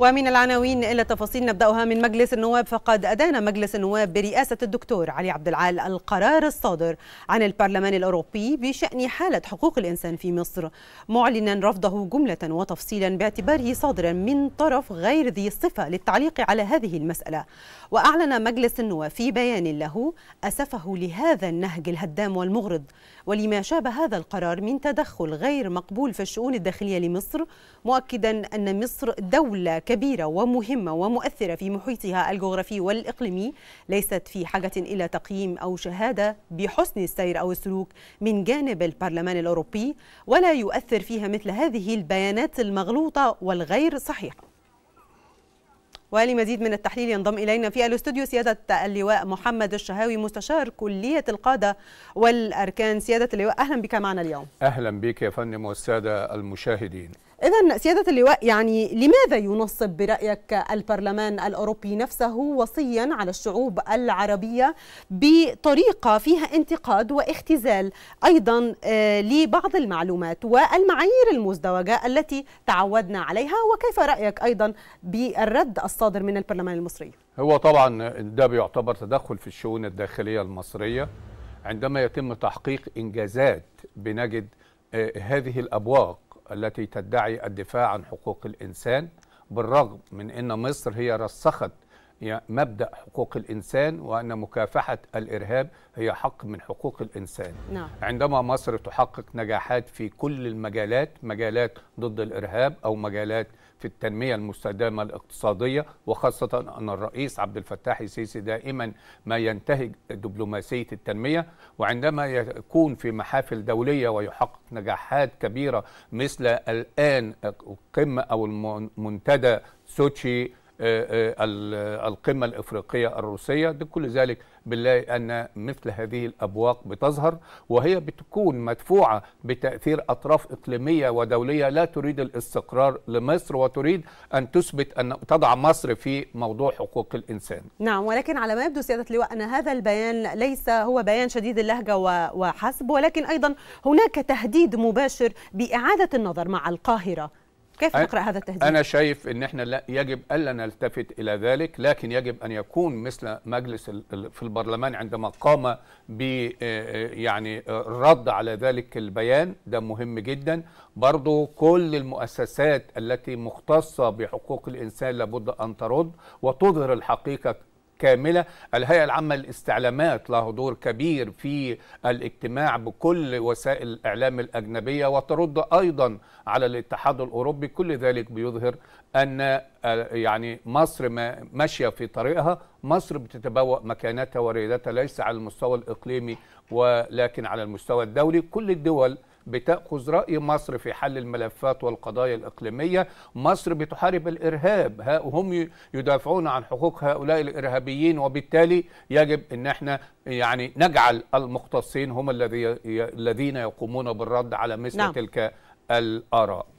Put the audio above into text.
ومن العناوين الى التفاصيل نبداها من مجلس النواب فقد ادان مجلس النواب برئاسه الدكتور علي عبد العال القرار الصادر عن البرلمان الاوروبي بشان حاله حقوق الانسان في مصر معلنا رفضه جمله وتفصيلا باعتباره صادرا من طرف غير ذي صفه للتعليق على هذه المساله واعلن مجلس النواب في بيان له اسفه لهذا النهج الهدام والمغرض ولما شابه هذا القرار من تدخل غير مقبول في الشؤون الداخليه لمصر مؤكدا ان مصر دوله كبيرة ومهمة ومؤثرة في محيطها الجغرافي والإقليمي ليست في حاجة إلى تقييم أو شهادة بحسن السير أو السلوك من جانب البرلمان الأوروبي ولا يؤثر فيها مثل هذه البيانات المغلوطة والغير صحيحة ولمزيد من التحليل ينضم إلينا في الاستوديو سيادة اللواء محمد الشهاوي مستشار كلية القادة والأركان سيادة اللواء أهلا بك معنا اليوم أهلا بك يا فندم والسادة المشاهدين سيادة اللواء يعني لماذا ينصب برأيك البرلمان الأوروبي نفسه وصيا على الشعوب العربية بطريقة فيها انتقاد واختزال أيضا آه، لبعض المعلومات والمعايير المزدوجة التي تعودنا عليها وكيف رأيك أيضا بالرد الصادر من البرلمان المصري؟ هو طبعا ده بيعتبر تدخل في الشؤون الداخلية المصرية عندما يتم تحقيق إنجازات بنجد آه، هذه الأبواق التي تدعي الدفاع عن حقوق الإنسان بالرغم من أن مصر هي رسخت مبدا حقوق الانسان وان مكافحه الارهاب هي حق من حقوق الانسان نعم. عندما مصر تحقق نجاحات في كل المجالات مجالات ضد الارهاب او مجالات في التنميه المستدامه الاقتصاديه وخاصه ان الرئيس عبد الفتاح السيسي دائما ما ينتهج دبلوماسيه التنميه وعندما يكون في محافل دوليه ويحقق نجاحات كبيره مثل الان القمه او المنتدى سوتشي آه، آه، القمة الإفريقية الروسية ده كل ذلك بنلاقي أن مثل هذه الأبواق بتظهر وهي بتكون مدفوعة بتأثير أطراف إقليمية ودولية لا تريد الاستقرار لمصر وتريد أن تثبت أن تضع مصر في موضوع حقوق الإنسان نعم ولكن على ما يبدو سيادة اللواء أن هذا البيان ليس هو بيان شديد اللهجة وحسب ولكن أيضا هناك تهديد مباشر بإعادة النظر مع القاهرة كيف تقرأ هذا التهديد؟ أنا شايف أن إحنا لا يجب ألا نلتفت إلى ذلك لكن يجب أن يكون مثل مجلس في البرلمان عندما قام ب آه، آه، يعني الرد آه، على ذلك البيان ده مهم جدا برضو كل المؤسسات التي مختصة بحقوق الإنسان لابد أن ترد وتظهر الحقيقة كاملة الهيئة العامة للاستعلامات لها دور كبير في الاجتماع بكل وسائل الإعلام الأجنبية وترد أيضا على الاتحاد الأوروبي كل ذلك بيظهر أن آه، يعني مصر ماشية في طريقها مصر بتتبوأ مكانتها وريادتها ليس على المستوى الإقليمي ولكن على المستوى الدولي كل الدول بتأخذ رأي مصر في حل الملفات والقضايا الإقليمية مصر بتحارب الإرهاب هم يدافعون عن حقوق هؤلاء الإرهابيين وبالتالي يجب أن احنا يعني نجعل المختصين هم الذين يقومون بالرد على مثل نعم. تلك الآراء